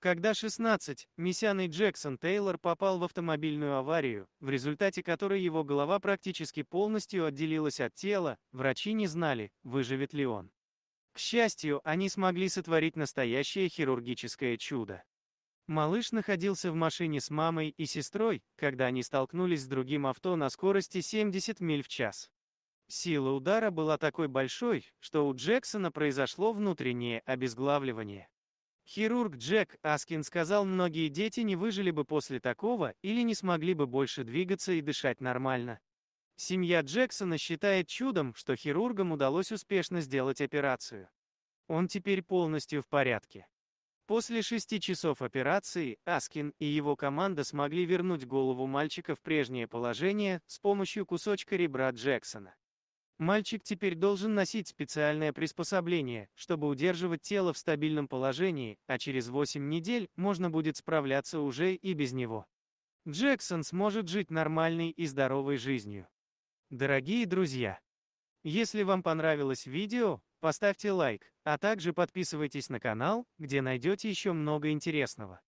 Когда 16, Мессиан Джексон Тейлор попал в автомобильную аварию, в результате которой его голова практически полностью отделилась от тела, врачи не знали, выживет ли он. К счастью, они смогли сотворить настоящее хирургическое чудо. Малыш находился в машине с мамой и сестрой, когда они столкнулись с другим авто на скорости 70 миль в час. Сила удара была такой большой, что у Джексона произошло внутреннее обезглавливание. Хирург Джек Аскин сказал, многие дети не выжили бы после такого или не смогли бы больше двигаться и дышать нормально. Семья Джексона считает чудом, что хирургам удалось успешно сделать операцию. Он теперь полностью в порядке. После шести часов операции Аскин и его команда смогли вернуть голову мальчика в прежнее положение с помощью кусочка ребра Джексона. Мальчик теперь должен носить специальное приспособление, чтобы удерживать тело в стабильном положении, а через 8 недель можно будет справляться уже и без него. Джексон сможет жить нормальной и здоровой жизнью. Дорогие друзья, если вам понравилось видео, поставьте лайк, а также подписывайтесь на канал, где найдете еще много интересного.